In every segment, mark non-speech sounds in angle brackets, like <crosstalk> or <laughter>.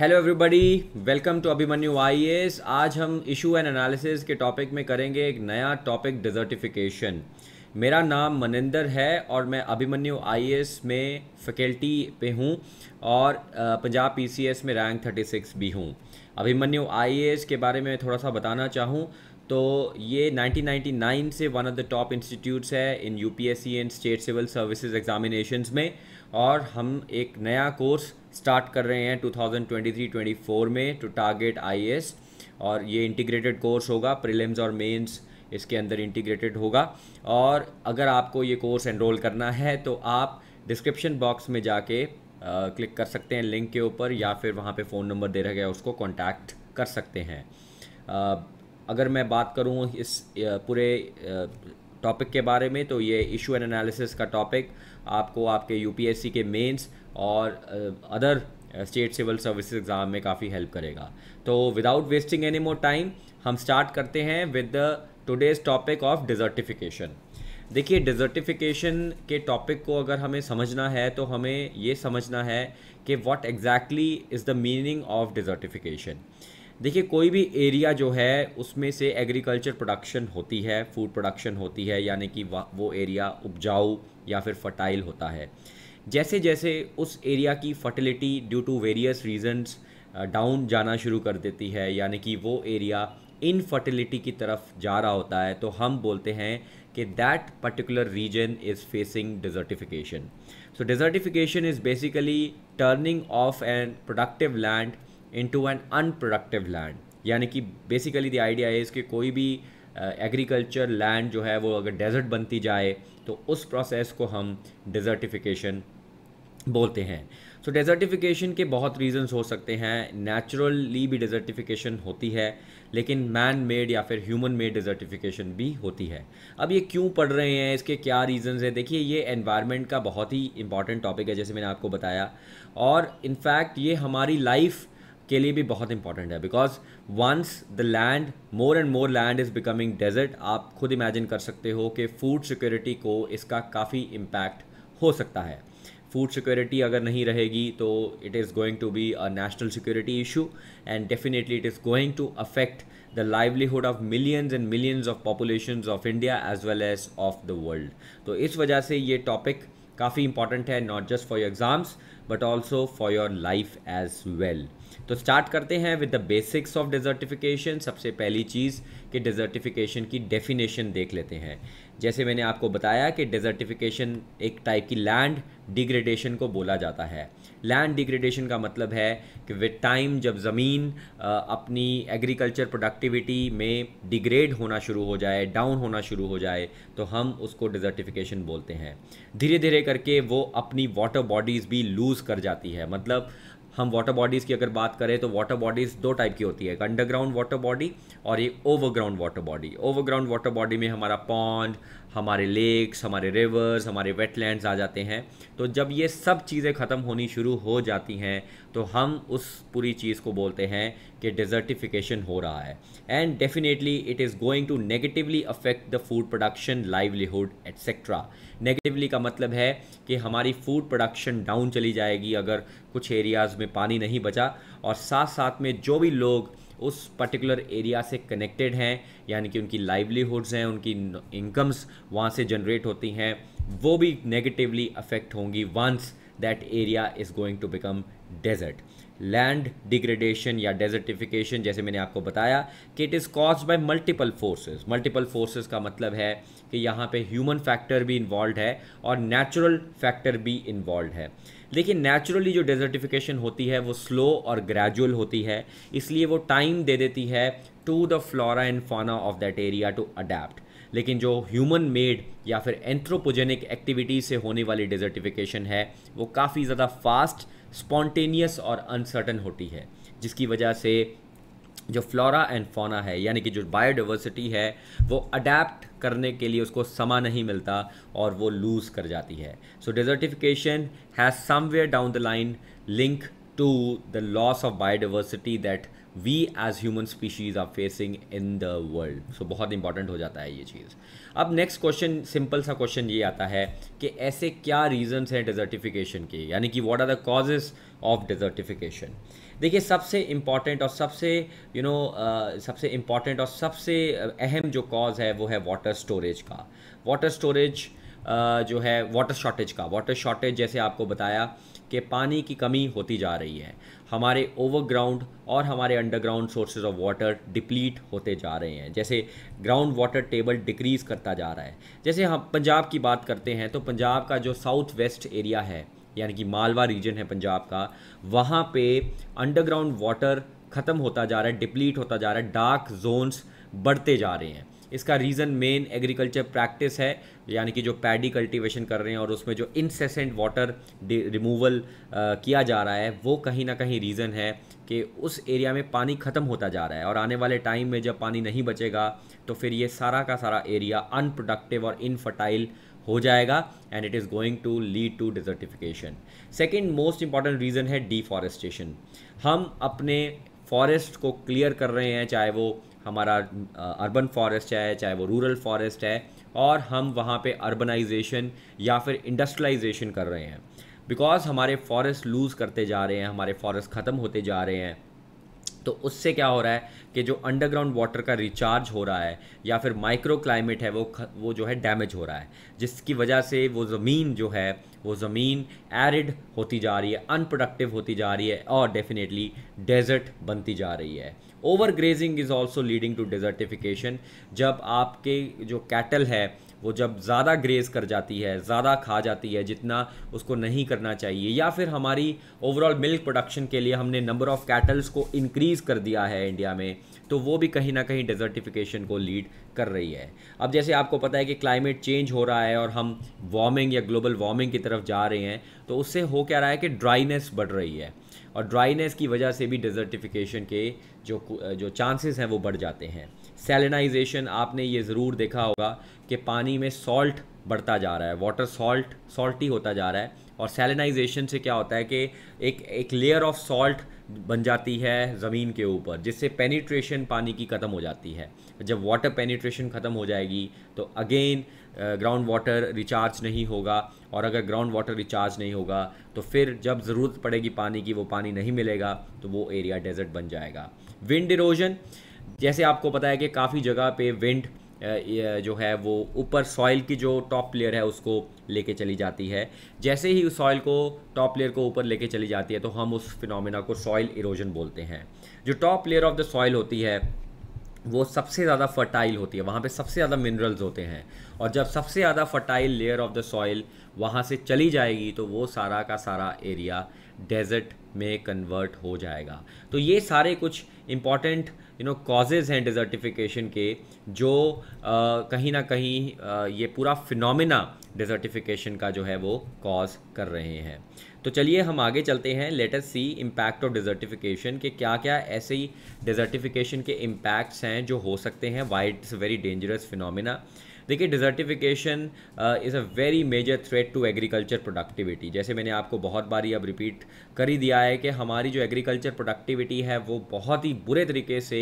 hello everybody welcome to Abhimanyu I आज हम issue and analysis के टॉपिक में करेंगे एक नया टॉपिक डिजर्टिफिकेशन मेरा नाम मनिंदर है और मैं अभिमन्यु आई में फैकल्टी पे हूँ और पंजाब पी में रैंक 36 भी हूँ अभिमन्यु आई के बारे में थोड़ा सा बताना चाहूँ तो ये 1999 से one of the top institutes है in U and state civil services examinations में और हम एक नया कोर्स स्टार्ट कर रहे हैं 2023-24 में टू टारगेट आई और ये इंटीग्रेटेड कोर्स होगा प्रिलिम्स और मेंस इसके अंदर इंटीग्रेटेड होगा और अगर आपको ये कोर्स एनरोल करना है तो आप डिस्क्रिप्शन बॉक्स में जाके आ, क्लिक कर सकते हैं लिंक के ऊपर या फिर वहाँ पे फ़ोन नंबर दे रखा है उसको कांटेक्ट कर सकते हैं आ, अगर मैं बात करूँ इस पूरे टॉपिक के बारे में तो ये इशू एंड एनालिसिस का टॉपिक आपको आपके यूपीएससी के मेंस और other state civil service exam में काफ़ी हेल्प करेगा तो without wasting any more time हम स्टार्ट करते हैं with the today's topic of desertification देखिए डिजर्टिफिकेशन के टॉपिक को अगर हमें समझना है तो हमें ये समझना है कि what exactly is the meaning of desertification देखिए कोई भी एरिया जो है उसमें से एग्रीकल्चर प्रोडक्शन होती है फूड प्रोडक्शन होती है यानी कि वो एरिया उपजाऊ या फिर फर्टाइल होता है जैसे जैसे उस एरिया की fertility due to various reasons down जाना शुरू कर देती है यानी कि वो एरिया इनफर्टिलिटी की तरफ जा रहा होता है तो हम बोलते हैं कि that particular region is facing desertification so desertification is basically turning of an productive land into an unproductive land यानी कि बेसिकली द आइडिया है इसके कोई भी एग्रीकल्चर uh, लैंड जो है वो अगर डेजर्ट बनती जाए तो उस प्रोसेस को हम डिज़र्टिफिकेशन बोलते हैं सो so, डेजर्टिफिकेशन के बहुत रीजंस हो सकते हैं नेचुरली भी डेजर्टिफिकेशन होती है लेकिन मैन मेड या फिर ह्यूमन मेड डेजर्टिफिकेशन भी होती है अब ये क्यों पढ़ रहे हैं इसके क्या रीजंस हैं देखिए ये एनवायरनमेंट का बहुत ही इंपॉर्टेंट टॉपिक है जैसे मैंने आपको बताया और इनफैक्ट ये हमारी लाइफ के लिए भी बहुत इंपॉर्टेंट है because once the land more and more land is becoming desert आप खुद इमेजिन कर सकते हो कि फूड सिक्योरिटी को इसका काफ़ी इम्पैक्ट हो सकता है फूड सिक्योरिटी अगर नहीं रहेगी तो it is going to be a national security issue and definitely it is going to affect the livelihood of millions and millions of population of India as well as of the world तो इस वजह से ये topic काफ़ी important है not just for your exams but also for your life as well तो start करते हैं with the basics of desertification सबसे पहली चीज़ कि डिजर्टिफिकेशन की डेफिनेशन देख लेते हैं जैसे मैंने आपको बताया कि डिजर्टिफिकेशन एक टाइप की लैंड डिग्रेडेशन को बोला जाता है लैंड डिग्रेडेशन का मतलब है कि विद टाइम जब ज़मीन अपनी एग्रीकल्चर प्रोडक्टिविटी में डिग्रेड होना शुरू हो जाए डाउन होना शुरू हो जाए तो हम उसको डिजर्टिफिकेशन बोलते हैं धीरे धीरे करके वो अपनी वाटर बॉडीज़ भी लूज़ कर जाती है मतलब हम वाटर बॉडीज़ की अगर बात करें तो वाटर बॉडीज़ दो टाइप की होती है एक अंडरग्राउंड वाटर बॉडी और एक overground water body overground water body में हमारा पॉन्ड हमारे लेक्स हमारे रिवर्स हमारे वेटलैंड्स आ जाते हैं तो जब ये सब चीज़ें ख़त्म होनी शुरू हो जाती हैं तो हम उस पूरी चीज़ को बोलते हैं कि डिजर्टिफिकेशन हो रहा है and definitely it is going to negatively affect the food production livelihood etcetera negatively का मतलब है कि हमारी फूड प्रोडक्शन डाउन चली जाएगी अगर कुछ एरियाज़ में पानी नहीं बचा और साथ साथ में जो भी लोग उस पर्टिकुलर एरिया से कनेक्टेड हैं यानी कि उनकी लाइवलीहुड्स हैं उनकी इनकम्स वहाँ से जनरेट होती हैं वो भी नेगेटिवली अफेक्ट होंगी once that area is going to become desert land degradation या डेजर्टिफिकेशन जैसे मैंने आपको बताया कि it is cause by multiple forces multiple forces का मतलब है कि यहाँ पे ह्यूमन फैक्टर भी इन्वॉल्व है और नेचुरल फैक्टर भी इन्वॉल्व है लेकिन नेचुरली जो डेजर्टिफिकेशन होती है वो स्लो और ग्रेजुअल होती है इसलिए वो टाइम दे देती है to the flora and fauna of that area to adapt लेकिन जो ह्यूमन मेड या फिर एंथ्रोपोजेनिक एक्टिविटी से होने वाली डेजर्टिफिकेशन है वो काफ़ी ज़्यादा फास्ट स्पॉन्टेनियस और अनसर्टन होती है जिसकी वजह से जो फ्लोरा एंड फोना है यानी कि जो बायोडिवर्सिटी है वो अडेप्ट करने के लिए उसको समा नहीं मिलता और वो लूज़ कर जाती है so desertification has somewhere down the line link to the loss of biodiversity that we as human species are facing in the world so बहुत इंपॉर्टेंट हो जाता है ये चीज़ अब नेक्स्ट क्वेश्चन सिंपल सा क्वेश्चन ये आता है कि ऐसे क्या रीजन्स हैं डिजर्टिफिकेशन के यानी कि what are the causes of desertification देखिए सबसे इम्पॉर्टेंट और सबसे यू you नो know, सबसे इम्पॉर्टेंट और सबसे अहम जो कॉज़ है वो है वाटर स्टोरेज का वाटर स्टोरेज जो है वाटर शॉर्टेज का वाटर शॉर्टेज जैसे आपको बताया कि पानी की कमी होती जा रही है हमारे ओवरग्राउंड और हमारे underground sources of water deplete होते जा रहे हैं जैसे ग्राउंड वाटर टेबल डिक्रीज़ करता जा रहा है जैसे हम पंजाब की बात करते हैं तो पंजाब का जो साउथ वेस्ट एरिया है यानी कि मालवा रीजन है पंजाब का वहाँ पे अंडरग्राउंड वाटर ख़त्म होता जा रहा है डिप्लीट होता जा रहा है डार्क जोन्स बढ़ते जा रहे हैं इसका रीज़न मेन एग्रीकल्चर प्रैक्टिस है यानी कि जो पैडी कल्टीवेशन कर रहे हैं और उसमें जो इंसेसेंट वाटर रिमूवल किया जा रहा है वो कहीं ना कहीं रीज़न है कि उस एरिया में पानी ख़त्म होता जा रहा है और आने वाले टाइम में जब पानी नहीं बचेगा तो फिर ये सारा का सारा एरिया अनप्रोडक्टिव और इनफर्टाइल हो जाएगा and it is going to lead to desertification second most important reason है डिफॉरेस्टेशन हम अपने फॉरेस्ट को क्लियर कर रहे हैं चाहे वो हमारा अर्बन फॉरेस्ट है चाहे वो रूरल फॉरेस्ट है और हम वहाँ पे अर्बनाइजेशन या फिर इंडस्ट्रियलाइजेशन कर रहे हैं बिकॉज़ हमारे फॉरेस्ट लूज़ करते जा रहे हैं हमारे फॉरेस्ट ख़त्म होते जा रहे हैं तो उससे क्या हो रहा है कि जो अंडरग्राउंड वाटर का रिचार्ज हो रहा है या फिर माइक्रो क्लाइमेट है वो वो जो है डैमेज हो रहा है जिसकी वजह से वो ज़मीन जो है वो ज़मीन एरिड होती जा रही है अनप्रोडक्टिव होती जा रही है और डेफिनेटली डेजर्ट बनती जा रही है over grazing is also leading to desertification जब आपके जो कैटल है वो जब ज़्यादा ग्रेज़ कर जाती है ज़्यादा खा जाती है जितना उसको नहीं करना चाहिए या फिर हमारी ओवरऑल मिल्क प्रोडक्शन के लिए हमने नंबर ऑफ़ कैटल्स को इनक्रीज़ कर दिया है इंडिया में तो वो भी कहीं ना कहीं डेजर्टिफिकेशन को लीड कर रही है अब जैसे आपको पता है कि क्लाइमेट चेंज हो रहा है और हम वार्मिंग या ग्लोबल वार्मिंग की तरफ जा रहे हैं तो उससे हो क्या रहा है कि ड्राइनेस बढ़ रही है और ड्राइनेस की वजह से भी डेजर्टिफिकेशन के जो जो चांसेस हैं वो बढ़ जाते हैं सेलिनाइजेशन आपने ये ज़रूर देखा होगा कि पानी में सॉल्ट बढ़ता जा रहा है वाटर सॉल्ट सॉल्टी होता जा रहा है और सेलिनाइजेशन से क्या होता है कि एक एक लेयर ऑफ सॉल्ट बन जाती है ज़मीन के ऊपर जिससे पेनिट्रेशन पानी की ख़त्म हो जाती है जब वाटर पेनिट्रेशन ख़त्म हो जाएगी तो अगेन ग्राउंड वाटर रिचार्ज नहीं होगा और अगर ग्राउंड वाटर रिचार्ज नहीं होगा तो फिर जब ज़रूरत पड़ेगी पानी की वो पानी नहीं मिलेगा तो वो एरिया डेजर्ट बन जाएगा विंड इरोजन जैसे आपको पता है कि काफ़ी जगह पे विंड जो है वो ऊपर सॉइल की जो टॉप लेयर है उसको लेके चली जाती है जैसे ही उस सॉइल को टॉप लेयर को ऊपर लेके चली जाती है तो हम उस फिनोमेना को सॉइल इरोजन बोलते हैं जो top layer of the soil होती है वो सबसे ज़्यादा फर्टाइल होती है वहाँ पे सबसे ज़्यादा मिनरल्स होते हैं और जब सबसे ज़्यादा fertile layer of the soil वहाँ से चली जाएगी तो वो सारा का सारा एरिया डेजर्ट में कन्वर्ट हो जाएगा तो ये सारे कुछ इम्पॉर्टेंट यू नो कॉजेज़ हैं डिजर्टिफिकेशन के जो आ, कहीं ना कहीं आ, ये पूरा फिनोमिना डिजर्टिफिकेशन का जो है वो कॉज कर रहे हैं तो चलिए हम आगे चलते हैं letter C impact of desertification के क्या क्या ऐसे ही डिजर्टिफिकेशन के इम्पैक्ट्स हैं जो हो सकते हैं why it's very dangerous phenomena देखिए desertification is a very major threat to agriculture productivity जैसे मैंने आपको बहुत बार ही अब रिपीट कर ही दिया है कि हमारी जो एग्रीकल्चर प्रोडक्टिविटी है वो बहुत ही बुरे तरीके से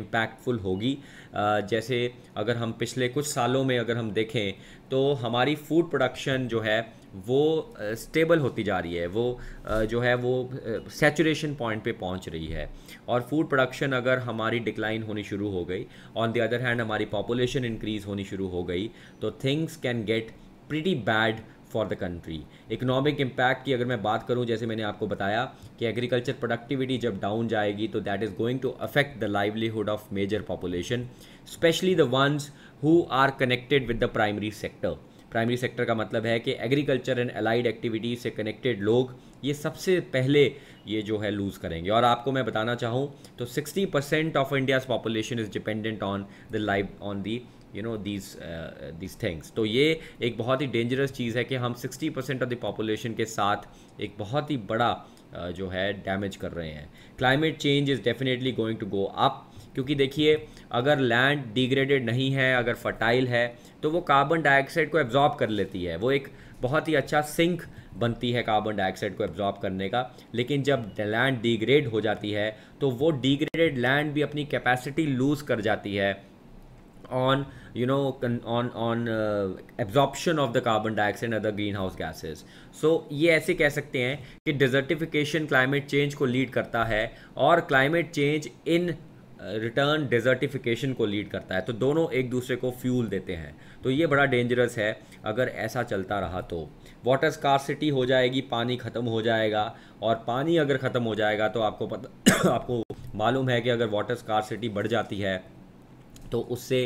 इम्पैक्टफुल होगी uh, जैसे अगर हम पिछले कुछ सालों में अगर हम देखें तो हमारी फूड प्रोडक्शन जो है वो स्टेबल होती जा रही है वो जो है वो सेचुरेशन पॉइंट पे पहुंच रही है और फूड प्रोडक्शन अगर हमारी डिक्लाइन होनी शुरू हो गई ऑन द अदर हैंड हमारी पॉपुलेशन इंक्रीज़ होनी शुरू हो गई तो things can get pretty bad for the country economic impact की अगर मैं बात करूं जैसे मैंने आपको बताया कि एग्रीकल्चर प्रोडक्टिविटी जब डाउन जाएगी तो that is going to affect the livelihood of major population specially the ones who are connected with the primary sector primary sector का मतलब है कि एग्रीकल्चर एंड अलाइड एक्टिविटीज़ से कनेक्टेड लोग ये सबसे पहले ये जो है लूज़ करेंगे और आपको मैं बताना चाहूँ तो 60% of India's population is dependent on the life on the you know these these things तो ये एक बहुत ही डेंजरस चीज़ है कि हम 60 परसेंट ऑफ द पॉपुलेशन के साथ एक बहुत ही बड़ा uh, जो है डैमेज कर रहे हैं climate change is definitely going to go up क्योंकि देखिए अगर लैंड डिग्रेडेड नहीं है अगर फर्टाइल है तो वो कार्बन डाइऑक्साइड को एब्जॉर्ब कर लेती है वो एक बहुत ही अच्छा सिंक बनती है कार्बन डाइऑक्साइड को एब्जॉर्ब करने का लेकिन जब लैंड डिग्रेड हो जाती है तो वो डिग्रेडेड लैंड भी अपनी कैपेसिटी लूज़ कर जाती है on you know on on uh, absorption of the carbon dioxide and other greenhouse gases so ये ऐसे कह सकते हैं कि डिजर्टिफिकेशन क्लाइमेट चेंज को लीड करता है और climate change in return desertification को लीड करता है तो दोनों एक दूसरे को फ्यूल देते हैं तो ये बड़ा डेंजरस है अगर ऐसा चलता रहा तो वाटर स्कारसिटी हो जाएगी पानी ख़त्म हो जाएगा और पानी अगर ख़त्म हो जाएगा तो आपको पता <coughs> आपको मालूम है कि अगर वाटर स्कारसिटी बढ़ जाती है तो उससे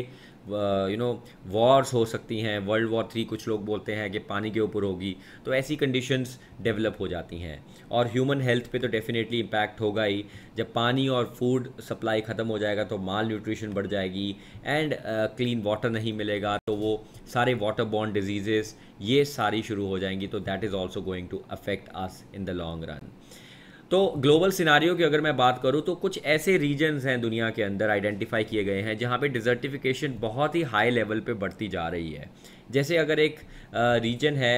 यू नो वॉर्स हो सकती हैं वर्ल्ड वॉर थ्री कुछ लोग बोलते हैं कि पानी के ऊपर होगी तो ऐसी कंडीशंस डेवलप हो जाती हैं और ह्यूमन हेल्थ पे तो डेफिनेटली इम्पैक्ट होगा ही जब पानी और फूड सप्लाई ख़त्म हो जाएगा तो माल न्यूट्रिशन बढ़ जाएगी एंड क्लीन वाटर नहीं मिलेगा तो वो सारे वाटर बॉर्न डिजीज़ेज़ ये सारी शुरू हो जाएंगी तो that is also going to affect us in the long run तो ग्लोबल सिनारियों की अगर मैं बात करूँ तो कुछ ऐसे रीजन्स हैं दुनिया के अंदर आइडेंटिफाई किए गए हैं जहाँ पे डिजर्टिफिकेशन बहुत ही हाई लेवल पे बढ़ती जा रही है जैसे अगर एक रीजन है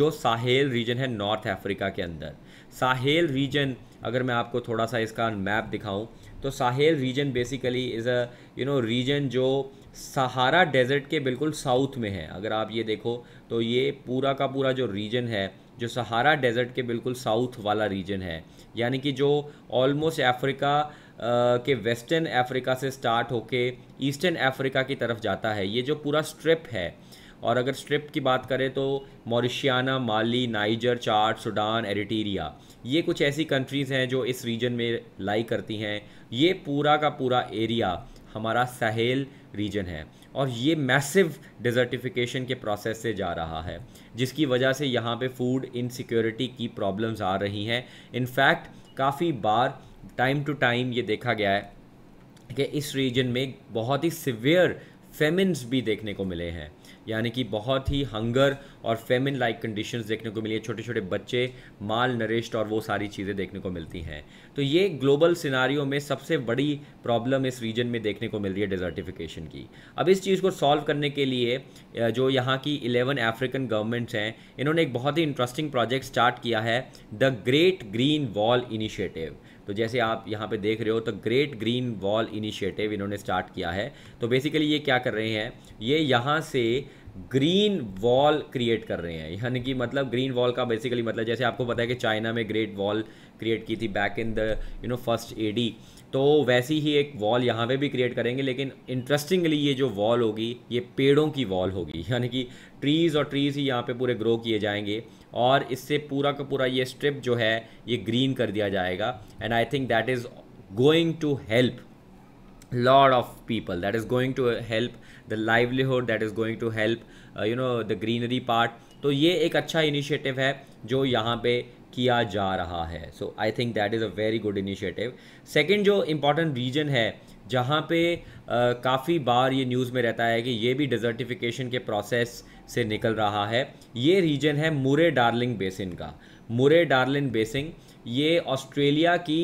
जो साहेल रीजन है नॉर्थ अफ्रीका के अंदर साहेल रीजन अगर मैं आपको थोड़ा सा इसका मैप दिखाऊं तो Sahel region basically is a you know region जो सहारा डेजर्ट के बिल्कुल साउथ में है अगर आप ये देखो तो ये पूरा का पूरा जो रीजन है जो सहारा डेजर्ट के बिल्कुल साउथ वाला रीजन है यानी कि जो ऑलमोस्ट अफ्रीका के वेस्टर्न अफ्रीका से स्टार्ट होके ईस्टर्न अफ्रीका की तरफ जाता है ये जो पूरा स्ट्रिप है और अगर स्ट्रिप की बात करें तो Mauritania Mali Niger Chad Sudan Eritrea ये कुछ ऐसी कंट्रीज़ हैं जो इस रीजन में लाई करती हैं ये पूरा का पूरा एरिया हमारा सहेल रीजन है और ये मैसिव डिजर्टिफिकेशन के प्रोसेस से जा रहा है जिसकी वजह से यहाँ पे फूड इनसिक्योरिटी की प्रॉब्लम्स आ रही हैं इनफैक्ट काफ़ी बार टाइम टू टाइम ये देखा गया है कि इस रीजन में बहुत ही सिवियर फेमिन्स भी देखने को मिले हैं यानी कि बहुत ही हंगर और फेमिन लाइक कंडीशन देखने को मिली है छोटे छोटे बच्चे माल नरिश्ड और वो सारी चीज़ें देखने को मिलती हैं तो ये ग्लोबल सिनारियों में सबसे बड़ी प्रॉब्लम इस रीजन में देखने को मिल रही है डिजर्टिफिकेशन की अब इस चीज़ को सॉल्व करने के लिए जो यहाँ की इलेवन अफ्रीकन गवर्नमेंट्स हैं इन्होंने एक बहुत ही इंटरेस्टिंग प्रोजेक्ट स्टार्ट किया है the Great Green Wall initiative तो जैसे आप यहाँ पे देख रहे हो तो ग्रेट ग्रीन वॉल इनिशिएटिव इन्होंने स्टार्ट किया है तो बेसिकली ये क्या कर रहे हैं ये यहाँ से ग्रीन वॉल क्रिएट कर रहे हैं यानी कि मतलब ग्रीन वॉल का बेसिकली मतलब जैसे आपको पता है कि चाइना में ग्रेट वॉल क्रिएट की थी back in the you know first uh तो वैसी ही एक वॉल यहाँ पे भी क्रिएट करेंगे लेकिन इंटरेस्टिंगली ये जो वॉल होगी ये पेड़ों की वॉल होगी यानी कि ट्रीज़ और ट्रीज़ ही यहाँ पे पूरे ग्रो किए जाएंगे और इससे पूरा का पूरा ये स्ट्रिप जो है ये ग्रीन कर दिया जाएगा and I think that is going to help lot of people that is going to help the livelihood that is going to help you know the greenery part तो ये एक अच्छा इनिशिएटिव है जो यहाँ पे किया जा रहा है so I think that is a very good initiative second जो इम्पोर्टेंट रीजन है जहाँ पे uh, काफ़ी बार ये न्यूज़ में रहता है कि ये भी डिजर्टिफिकेशन के प्रोसेस से निकल रहा है ये रीजन है मुरे डार्लिंग बेसिन का मुरे डार्लिंग बेसिन ये ऑस्ट्रेलिया की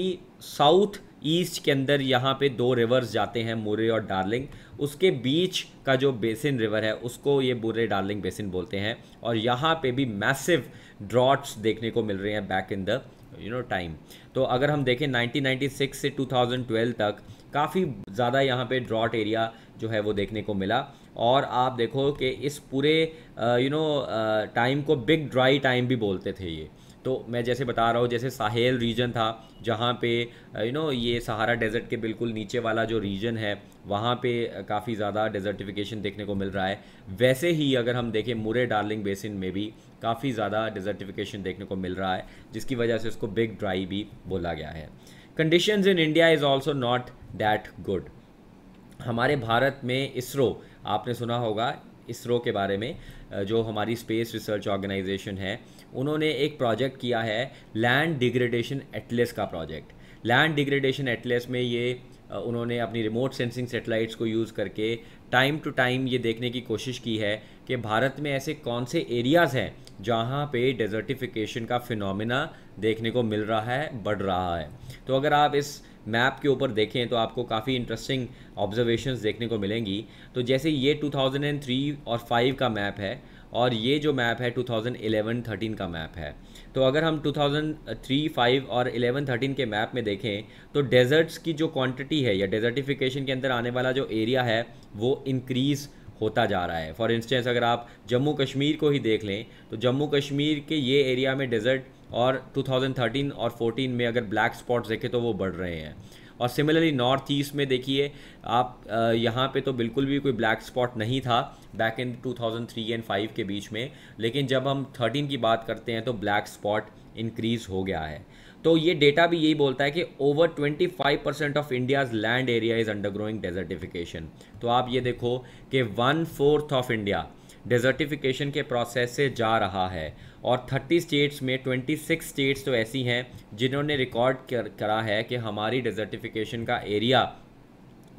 साउथ ईस्ट के अंदर यहाँ पे दो रिवर्स जाते हैं मुरे और डार्लिंग उसके बीच का जो बेसिन रिवर है उसको ये मुरे डार्लिंग बेसिन बोलते हैं और यहाँ पे भी मैसिव ड्रॉट्स देखने को मिल रहे हैं back in the you know time तो अगर हम देखें 1996 से 2012 तक काफ़ी ज़्यादा यहाँ पे ड्रॉट एरिया जो है वो देखने को मिला और आप देखो कि इस पूरे यू नो टाइम को बिग ड्राई टाइम भी बोलते थे ये तो मैं जैसे बता रहा हूँ जैसे साहेल रीजन था जहाँ पे यू नो ये सहारा डेजर्ट के बिल्कुल नीचे वाला जो रीजन है वहाँ पे काफ़ी ज़्यादा डेजर्टिफिकेशन देखने को मिल रहा है वैसे ही अगर हम देखें मुरे डार्लिंग बेसिन में भी काफ़ी ज़्यादा डेजर्टिफिकेशन देखने को मिल रहा है जिसकी वजह से उसको बिग ड्राई भी बोला गया है condition in India is also not that good हमारे भारत में इसरो आपने सुना होगा इसरो के बारे में जो हमारी स्पेस रिसर्च ऑर्गेनाइजेशन है उन्होंने एक प्रोजेक्ट किया है लैंड डिग्रेडेशन एटलेस का प्रोजेक्ट लैंड डिग्रेडेशन एटलेस में ये उन्होंने अपनी रिमोट सेंसिंग सेटेलाइट्स को यूज़ करके टाइम टू टाइम ये देखने की कोशिश की है कि भारत में ऐसे कौन से एरियाज़ हैं जहाँ पे डेजर्टिफिकेशन का फिनोमिना देखने को मिल रहा है बढ़ रहा है तो अगर आप इस मैप के ऊपर देखें तो आपको काफ़ी इंटरेस्टिंग ऑब्जर्वेशन देखने को मिलेंगी तो जैसे ये 2003 और 5 का मैप है और ये जो मैप है 2011-13 का मैप है तो अगर हम 2003, 5 और 11, 13 के मैप में देखें तो डेजर्ट्स की जो क्वांटिटी है या डेजर्टिफिकेशन के अंदर आने वाला जो एरिया है वो इंक्रीज़ होता जा रहा है फॉर इंस्टेंस अगर आप जम्मू कश्मीर को ही देख लें तो जम्मू कश्मीर के ये एरिया में डेजर्ट और 2013 और 14 में अगर ब्लैक स्पॉट्स देखें तो वो बढ़ रहे हैं और सिमिलरली नॉर्थ ईस्ट में देखिए आप यहाँ पे तो बिल्कुल भी कोई ब्लैक स्पॉट नहीं था बैक इन 2003 एंड 5 के बीच में लेकिन जब हम 13 की बात करते हैं तो ब्लैक स्पॉट इंक्रीज़ हो गया है तो ये डेटा भी यही बोलता है कि over 25 percent of India's land area is undergoing desertification तो आप ये देखो कि one fourth of India desertification के प्रोसेस से जा रहा है और 30 स्टेट्स में 26 स्टेट्स तो ऐसी हैं जिन्होंने रिकॉर्ड कर, करा है कि हमारी डेजर्टिफिकेशन का एरिया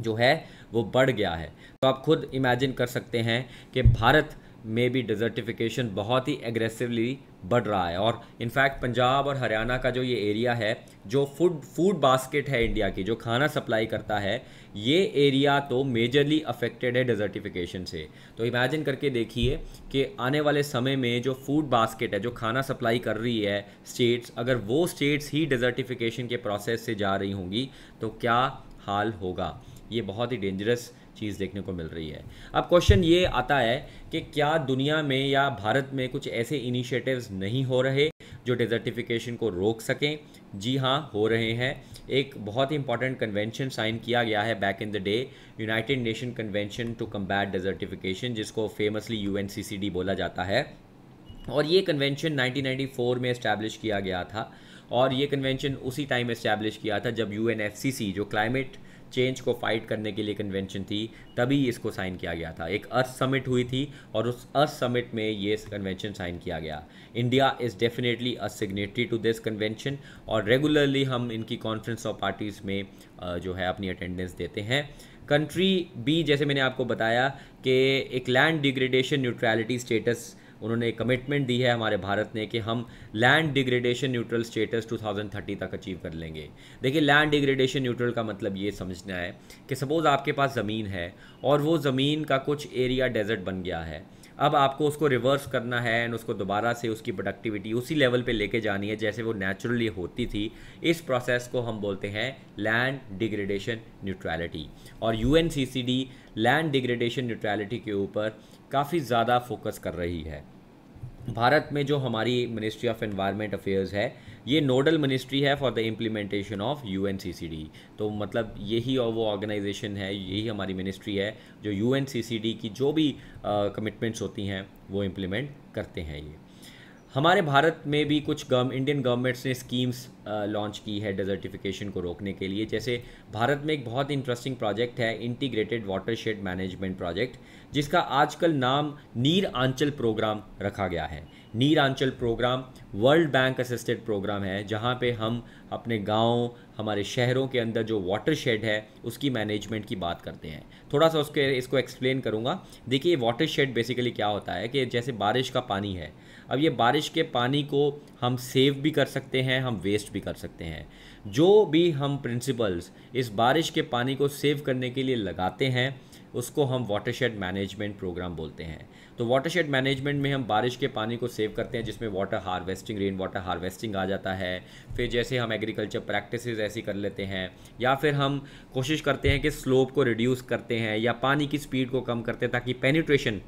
जो है वो बढ़ गया है तो आप खुद इमेजिन कर सकते हैं कि भारत में भी डेजर्टिफिकेशन बहुत ही एग्रेसिवली बढ़ रहा है और इनफैक्ट पंजाब और हरियाणा का जो ये एरिया है जो फूड फूड बास्केट है इंडिया की जो खाना सप्लाई करता है ये एरिया तो मेजरली अफेक्टेड है डेजर्टिफिकेशन से तो इमेजिन करके देखिए कि आने वाले समय में जो फूड बास्केट है जो खाना सप्लाई कर रही है स्टेट्स अगर वो स्टेट्स ही डेजर्टिफिकेशन के प्रोसेस से जा रही होंगी तो क्या हाल होगा ये बहुत ही डेंजरस चीज़ देखने को मिल रही है अब क्वेश्चन ये आता है कि क्या दुनिया में या भारत में कुछ ऐसे इनिशिएटिव्स नहीं हो रहे जो डेजर्टिफिकेशन को रोक सकें जी हाँ हो रहे हैं एक बहुत ही इंपॉर्टेंट कन्वेंशन साइन किया गया है back in the day United Nation Convention to Combat Desertification जिसको फेमसली यू बोला जाता है और ये कन्वेंशन 1994 में इस्टेब्लिश किया गया था और ये कन्वेंशन उसी टाइम इस्टेब्लिश किया था जब यू जो क्लाइमेट चेंज को फाइट करने के लिए कन्वेंशन थी तभी इसको साइन किया गया था एक अर्थ समिट हुई थी और उस अर्थ समिट में ये कन्वेंशन साइन किया गया India is definitely a signatory to this convention और रेगुलरली हम इनकी कॉन्फ्रेंस ऑफ पार्टीज़ में जो है अपनी अटेंडेंस देते हैं कंट्री बी जैसे मैंने आपको बताया कि एक लैंड डिग्रेडेशन न्यूट्रैलिटी स्टेटस उन्होंने कमिटमेंट दी है हमारे भारत ने कि हम लैंड डिग्रेडेशन न्यूट्रल स्टेटस 2030 तक अचीव कर लेंगे देखिए लैंड डिग्रेडेशन न्यूट्रल का मतलब ये समझना है कि सपोज़ आपके पास ज़मीन है और वो ज़मीन का कुछ एरिया डेजर्ट बन गया है अब आपको उसको रिवर्स करना है एंड उसको दोबारा से उसकी प्रोडक्टिविटी उसी लेवल पे लेके जानी है जैसे वो नेचुरली होती थी इस प्रोसेस को हम बोलते हैं लैंड डिग्रेडेशन न्यूट्रैलिटी और यू लैंड डिग्रेडेशन न्यूट्रैलिटी के ऊपर काफ़ी ज़्यादा फोकस कर रही है भारत में जो हमारी मिनिस्ट्री ऑफ एनवायरनमेंट अफेयर्स है ये नोडल मिनिस्ट्री है for the implementation of U तो मतलब यही और वो ऑर्गेनाइजेशन है यही हमारी मिनिस्ट्री है जो यू की जो भी कमिटमेंट्स uh, होती हैं वो इम्प्लीमेंट करते हैं ये हमारे भारत में भी कुछ गव इंडियन गवर्नमेंट्स ने स्कीम्स लॉन्च uh, की है डेजर्टिफिकेशन को रोकने के लिए जैसे भारत में एक बहुत इंटरेस्टिंग प्रोजेक्ट है integrated watershed management project जिसका आजकल नाम नीर आंचल प्रोग्राम रखा गया है Neeranchal program World Bank assisted program है जहाँ पे हम अपने गाँव हमारे शहरों के अंदर जो वाटर शेड है उसकी मैनेजमेंट की बात करते हैं थोड़ा सा उसके इसको एक्सप्लेन करूँगा देखिए वाटर शेड बेसिकली क्या होता है कि जैसे बारिश का पानी है अब ये बारिश के पानी को हम सेव भी कर सकते हैं हम वेस्ट भी कर सकते हैं जो भी हम प्रिंसिपल्स इस बारिश के पानी को सेव करने के लिए लगाते हैं उसको हम वाटरशेड मैनेजमेंट प्रोग्राम बोलते हैं तो वाटरशेड मैनेजमेंट में हम बारिश के पानी को सेव करते हैं जिसमें water harvesting rain water harvesting आ जाता है फिर जैसे हम एग्रीकल्चर प्रैक्टिस ऐसी कर लेते हैं या फिर हम कोशिश करते हैं कि स्लोप को रिड्यूस करते हैं या पानी की स्पीड को कम करते हैं ताकि पेनिट्रेशन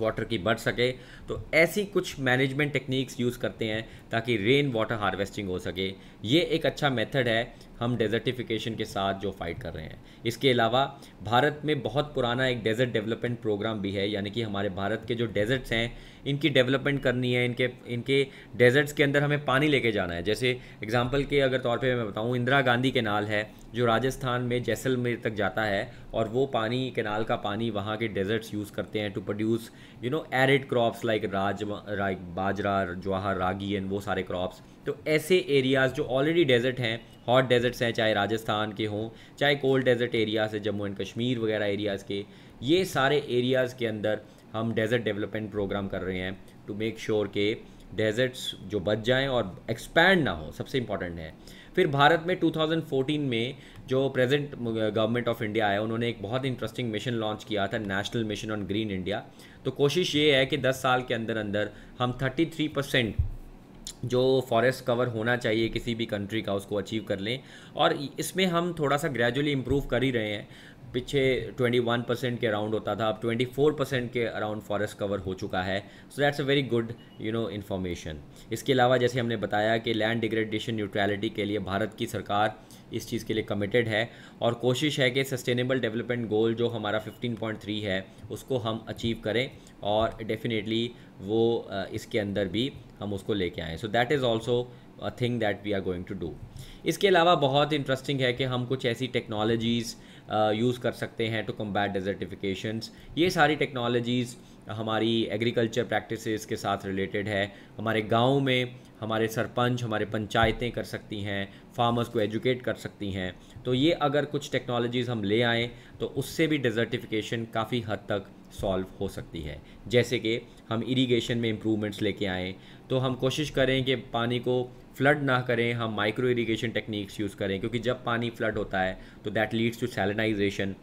वाटर की बढ़ सके तो ऐसी कुछ मैनेजमेंट टेक्निक्स यूज़ करते हैं ताकि रेन वाटर हार्वेस्टिंग हो सके ये एक अच्छा मेथड है हम डेजर्टिफिकेशन के साथ जो फाइट कर रहे हैं इसके अलावा भारत में बहुत पुराना एक डेजर्ट डेवलपमेंट प्रोग्राम भी है यानी कि हमारे भारत के जो डेजर्ट्स हैं इनकी डेवलपमेंट करनी है इनके इनके डेजर्ट्स के अंदर हमें पानी लेके जाना है जैसे एग्जाम्पल के अगर तौर पर मैं बताऊँ इंदिरा गांधी कैनाल है जो राजस्थान में जैसलमेर तक जाता है और वो पानी कैनाल का पानी वहाँ के डेजर्ट्स यूज़ करते हैं to produce you know arid crops like राज बाजरा ज्वाहर रागी एंड वो सारे क्रॉप्स तो ऐसे एरियाज़ जो ऑलरेडी डेजर्ट हैं हॉट डेजर्ट्स हैं चाहे राजस्थान के हों चाहे कोल्ड डेजर्ट एरियाज़ है जम्मू एंड कश्मीर वगैरह एरियाज़ के ये सारे एरियाज़ के अंदर हम डेजर्ट डेवलपमेंट प्रोग्राम कर रहे हैं टू मेक श्योर के डेजर्ट्स जो बच जाएं और एक्सपैंड ना हो सबसे इम्पॉर्टेंट है फिर भारत में 2014 में जो प्रेजेंट गवर्नमेंट ऑफ इंडिया है उन्होंने एक बहुत इंटरेस्टिंग मिशन लॉन्च किया था national mission on green India तो कोशिश ये है कि 10 साल के अंदर अंदर हम 33 परसेंट जो फॉरेस्ट कवर होना चाहिए किसी भी कंट्री का उसको अचीव कर लें और इसमें हम थोड़ा सा ग्रेजुअली इम्प्रूव कर ही रहे हैं पीछे 21 परसेंट के अराउंड होता था अब 24 परसेंट के अराउंड फॉरेस्ट कवर हो चुका है so that's a very good you know information इसके अलावा जैसे हमने बताया कि लैंड डिग्रेडेशन न्यूट्रैलिटी के लिए भारत की सरकार इस चीज़ के लिए कमिटेड है और कोशिश है कि सस्टेनेबल डेवलपमेंट गोल जो हमारा 15.3 है उसको हम अचीव करें और डेफिनेटली वो इसके अंदर भी हम उसको लेके आएँ so that is also a thing that we are going to do इसके अलावा बहुत इंटरेस्टिंग है कि हम कुछ ऐसी टेक्नोलॉजीज़ यूज़ uh, कर सकते हैं टू कम्बैट डिजर्टिफिकेशन ये सारी टेक्नोलॉजीज़ हमारी एग्रीकल्चर प्रैक्टिसेस के साथ रिलेटेड है हमारे गांव में हमारे सरपंच हमारे पंचायतें कर सकती हैं फार्मर्स को एजुकेट कर सकती हैं तो ये अगर कुछ टेक्नोलॉजीज़ हम ले आएँ तो उससे भी डिजर्टिफिकेशन काफ़ी हद तक सॉल्व हो सकती है जैसे कि हम इरिगेशन में इम्प्रूवमेंट्स लेके आएँ तो हम कोशिश करें कि पानी को फ्लड ना करें हम माइक्रो इरिगेशन टेक्निक्स यूज़ करें क्योंकि जब पानी फ्लड होता है तो दैट लीड्स टू सैलिनाइजेशन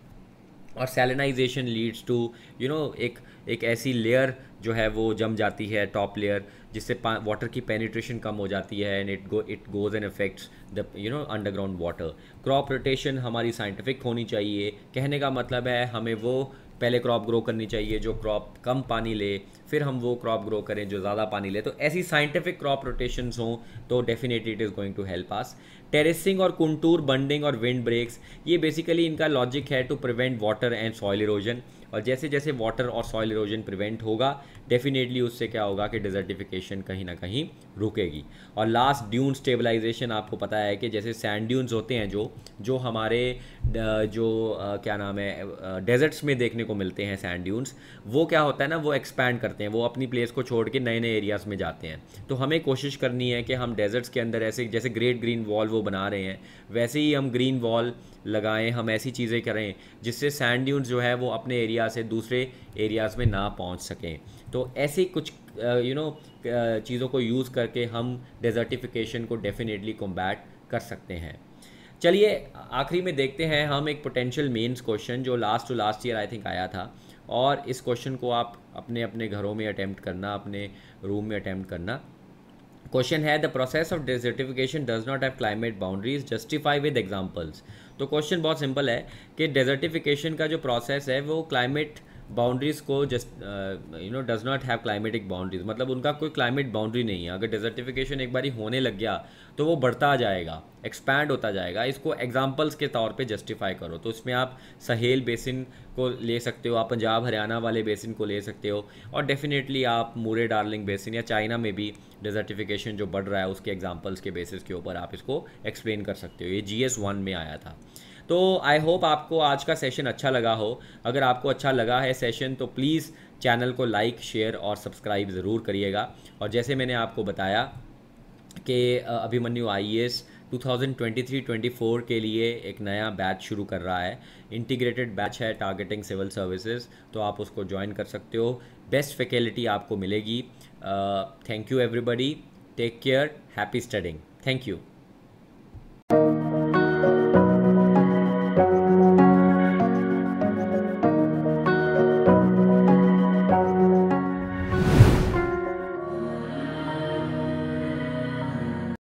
और salinization leads to you know एक एक ऐसी लेयर जो है वो जम जाती है टॉप लेयर जिससे वाटर की पेनिट्रेशन कम हो जाती है and it go it goes and affects the you know underground water crop rotation हमारी साइंटिफिक होनी चाहिए कहने का मतलब है हमें वो पहले क्रॉप ग्रो करनी चाहिए जो क्रॉप कम पानी ले फिर हम वो क्रॉप ग्रो करें जो ज़्यादा पानी ले तो ऐसी साइंटिफिक क्रॉप रोटेशंस हों तो definitely it is going to help us terracing और कुंटूर बंडिंग और विंड ब्रेक्स ये बेसिकली इनका लॉजिक है to prevent water and soil erosion और जैसे जैसे वाटर और सॉइल इरोजन प्रिवेंट होगा डेफिनेटली उससे क्या होगा कि डिजर्टिफिकेशन कहीं ना कहीं रुकेगी और लास्ट ड्यून स्टेबलाइजेशन आपको पता है कि जैसे सैंड ड्यून्स होते हैं जो जो हमारे जो क्या नाम है डेजर्ट्स में देखने को मिलते हैं सैंड ड्यून्स वो क्या होता है ना वो एक्सपैंड करते हैं वो अपनी प्लेस को छोड़ के नए नए एरियाज़ में जाते हैं तो हमें कोशिश करनी है कि हम डेजर्ट्स के अंदर ऐसे जैसे ग्रेट ग्रीन वॉल वो बना रहे हैं वैसे ही हम ग्रीन वॉल लगाएं हम ऐसी चीज़ें करें जिससे सैंड ड्यून्स जो है वो अपने एरिया से दूसरे एरियाज़ में ना पहुंच सकें तो ऐसे कुछ यू नो चीज़ों को यूज़ करके हम डेजर्टिफिकेशन को डेफिनेटली कॉम्बैट कर सकते हैं चलिए आखिरी में देखते हैं हम एक पोटेंशियल मेन्स क्वेश्चन जो last to last year I think आया था और इस क्वेश्चन को आप अपने अपने घरों में अटैम्प्ट करना अपने रूम में अटैम्प्ट करना क्वेश्चन है the process of desertification does not have climate boundaries justify with examples तो क्वेश्चन बहुत सिंपल है कि डेजर्टिफिकेशन का जो प्रोसेस है वो क्लाइमेट बाउंड्रीज़ को just you know does not have climatic boundaries मतलब उनका कोई क्लाइमेट बाउंड्री नहीं है अगर डेजर्टिफिकेशन एक बार होने लग गया तो वो बढ़ता जाएगा एक्सपैंड होता जाएगा इसको एग्जाम्पल्स के तौर पे जस्टिफाई करो तो इसमें आप सहेल बेसिन को ले सकते हो आप पंजाब हरियाणा वाले बेसिन को ले सकते हो और डेफिनेटली आप मूरे डार्लिंग बेसिन या चाइना में भी डेजर्टिफिकेशन जो बढ़ रहा है उसके एग्जाम्पल्स के बेसिस के ऊपर आप इसको एक्सप्लेन कर सकते हो ये जी एस वन में आया था तो आई होप आपको आज का सेशन अच्छा लगा हो अगर आपको अच्छा लगा है सेशन तो प्लीज़ चैनल को लाइक शेयर और सब्सक्राइब ज़रूर करिएगा और जैसे मैंने आपको बताया के अभिमन्यु आई 2023-24 के लिए एक नया बैच शुरू कर रहा है इंटीग्रेटेड बैच है टारगेटिंग सिविल सर्विसेज तो आप उसको ज्वाइन कर सकते हो बेस्ट फैकल्टी आपको मिलेगी thank you everybody take care happy studying thank you